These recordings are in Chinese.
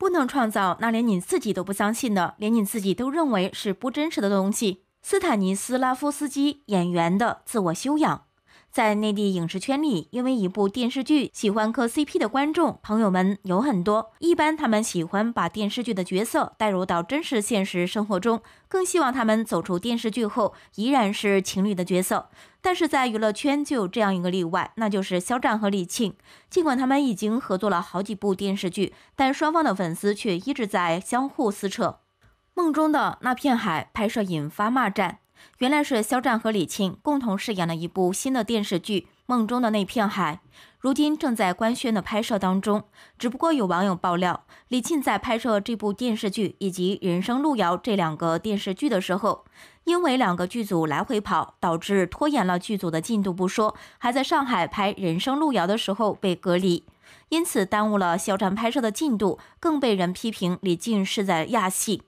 不能创造那连你自己都不相信的，连你自己都认为是不真实的东西。斯坦尼斯拉夫斯基演员的自我修养。在内地影视圈里，因为一部电视剧，喜欢磕 CP 的观众朋友们有很多。一般他们喜欢把电视剧的角色带入到真实现实生活中，更希望他们走出电视剧后依然是情侣的角色。但是在娱乐圈就有这样一个例外，那就是肖战和李沁。尽管他们已经合作了好几部电视剧，但双方的粉丝却一直在相互撕扯。《梦中的那片海》拍摄引发骂战。原来是肖战和李沁共同饰演了一部新的电视剧《梦中的那片海》，如今正在官宣的拍摄当中。只不过有网友爆料，李沁在拍摄这部电视剧以及《人生路遥》这两个电视剧的时候，因为两个剧组来回跑，导致拖延了剧组的进度不说，还在上海拍《人生路遥》的时候被隔离，因此耽误了肖战拍摄的进度，更被人批评李沁是在亚戏。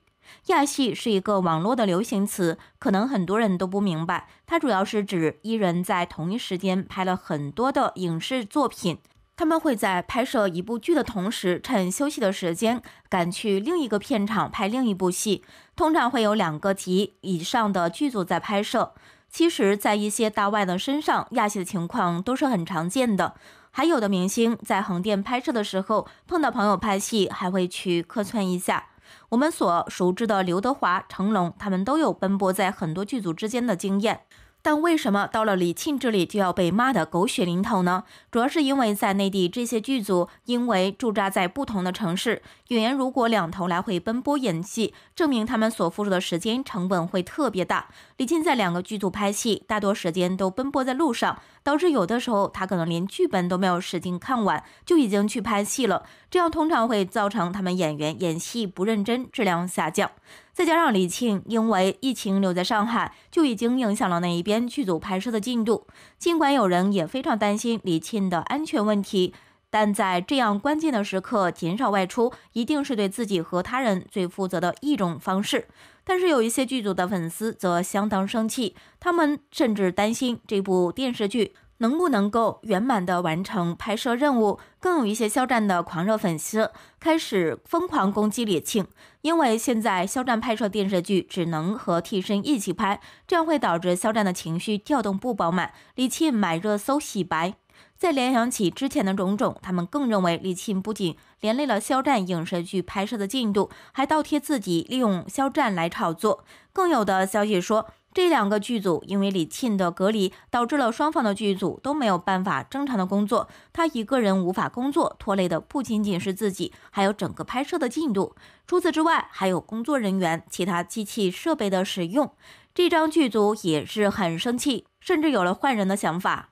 亚戏是一个网络的流行词，可能很多人都不明白。它主要是指一人在同一时间拍了很多的影视作品。他们会在拍摄一部剧的同时，趁休息的时间赶去另一个片场拍另一部戏。通常会有两个及以上的剧组在拍摄。其实，在一些大腕的身上，亚戏的情况都是很常见的。还有的明星在横店拍摄的时候，碰到朋友拍戏，还会去客串一下。我们所熟知的刘德华、成龙，他们都有奔波在很多剧组之间的经验。但为什么到了李沁这里就要被骂的狗血淋头呢？主要是因为在内地，这些剧组因为驻扎在不同的城市，演员如果两头来回奔波演戏，证明他们所付出的时间成本会特别大。李沁在两个剧组拍戏，大多时间都奔波在路上，导致有的时候他可能连剧本都没有使劲看完，就已经去拍戏了。这样通常会造成他们演员演戏不认真，质量下降。再加上李沁因为疫情留在上海，就已经影响了那一边剧组拍摄的进度。尽管有人也非常担心李沁的安全问题，但在这样关键的时刻减少外出，一定是对自己和他人最负责的一种方式。但是有一些剧组的粉丝则相当生气，他们甚至担心这部电视剧。能不能够圆满的完成拍摄任务？更有一些肖战的狂热粉丝开始疯狂攻击李沁，因为现在肖战拍摄电视剧只能和替身一起拍，这样会导致肖战的情绪调动不饱满。李沁买热搜洗白。再联想起之前的种种，他们更认为李沁不仅连累了肖战影视剧拍摄的进度，还倒贴自己利用肖战来炒作。更有的消息说，这两个剧组因为李沁的隔离，导致了双方的剧组都没有办法正常的工作。他一个人无法工作，拖累的不仅仅是自己，还有整个拍摄的进度。除此之外，还有工作人员、其他机器设备的使用，这张剧组也是很生气，甚至有了换人的想法。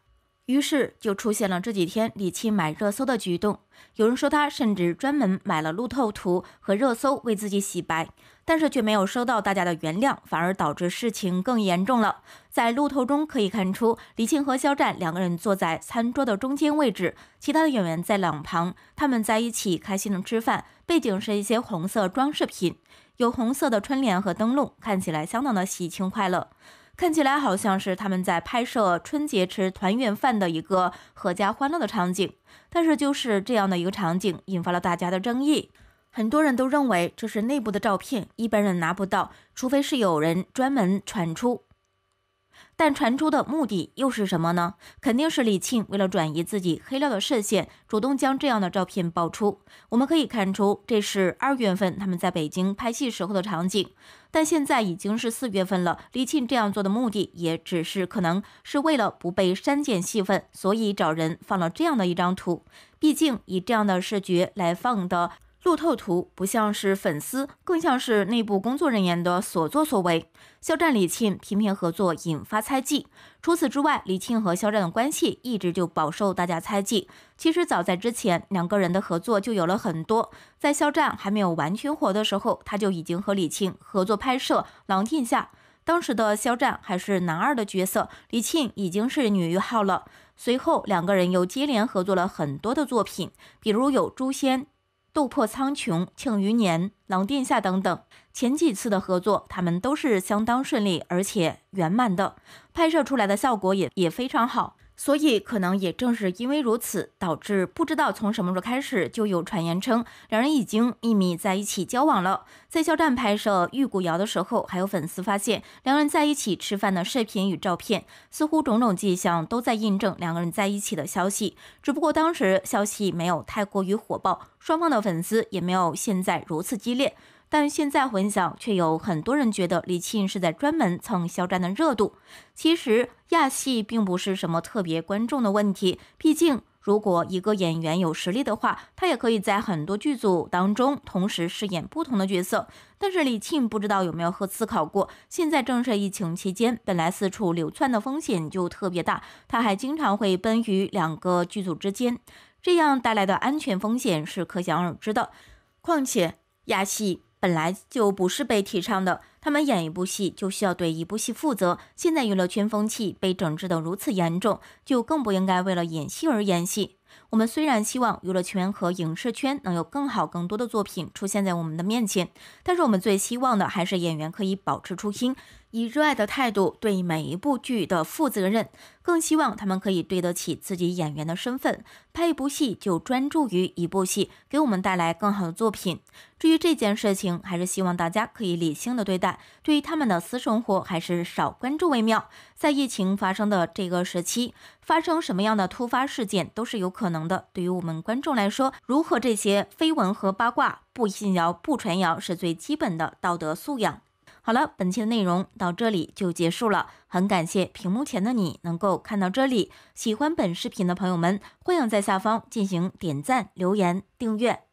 于是就出现了这几天李沁买热搜的举动。有人说他甚至专门买了路透图和热搜为自己洗白，但是却没有收到大家的原谅，反而导致事情更严重了。在路透中可以看出，李沁和肖战两个人坐在餐桌的中间位置，其他的演员在两旁，他们在一起开心的吃饭，背景是一些红色装饰品，有红色的春联和灯笼，看起来相当的喜庆快乐。看起来好像是他们在拍摄春节吃团圆饭的一个阖家欢乐的场景，但是就是这样的一个场景引发了大家的争议，很多人都认为这是内部的照片，一般人拿不到，除非是有人专门传出。但传出的目的又是什么呢？肯定是李沁为了转移自己黑料的视线，主动将这样的照片爆出。我们可以看出，这是二月份他们在北京拍戏时候的场景，但现在已经是四月份了。李沁这样做的目的，也只是可能是为了不被删减戏份，所以找人放了这样的一张图。毕竟以这样的视觉来放的。路透图不像是粉丝，更像是内部工作人员的所作所为。肖战李沁频频合作，引发猜忌。除此之外，李沁和肖战的关系一直就饱受大家猜忌。其实早在之前，两个人的合作就有了很多。在肖战还没有完全火的时候，他就已经和李沁合作拍摄《狼殿下》。当时的肖战还是男二的角色，李沁已经是女一号了。随后，两个人又接连合作了很多的作品，比如有《诛仙》。《斗破苍穹》《庆余年》《狼殿下》等等，前几次的合作，他们都是相当顺利而且圆满的，拍摄出来的效果也也非常好。所以，可能也正是因为如此，导致不知道从什么时候开始，就有传言称两人已经秘密在一起交往了。在《肖战拍摄玉骨遥》的时候，还有粉丝发现两人在一起吃饭的视频与照片，似乎种种迹象都在印证两个人在一起的消息。只不过当时消息没有太过于火爆，双方的粉丝也没有现在如此激烈。但现在回想，却有很多人觉得李沁是在专门蹭肖战的热度。其实亚细并不是什么特别观众的问题，毕竟如果一个演员有实力的话，他也可以在很多剧组当中同时饰演不同的角色。但是李沁不知道有没有和思考过，现在正是疫情期间，本来四处流窜的风险就特别大，他还经常会奔于两个剧组之间，这样带来的安全风险是可想而知的。况且亚细。本来就不是被提倡的，他们演一部戏就需要对一部戏负责。现在娱乐圈风气被整治得如此严重，就更不应该为了演戏而演戏。我们虽然希望娱乐圈和影视圈能有更好、更多的作品出现在我们的面前，但是我们最希望的还是演员可以保持初心，以热爱的态度对每一部剧的负责任，更希望他们可以对得起自己演员的身份，拍一部戏就专注于一部戏，给我们带来更好的作品。至于这件事情，还是希望大家可以理性的对待，对于他们的私生活还是少关注为妙。在疫情发生的这个时期，发生什么样的突发事件都是有可可能的，对于我们观众来说，如何这些绯闻和八卦不信谣、不传谣，是最基本的道德素养。好了，本期的内容到这里就结束了。很感谢屏幕前的你能够看到这里。喜欢本视频的朋友们，欢迎在下方进行点赞、留言、订阅。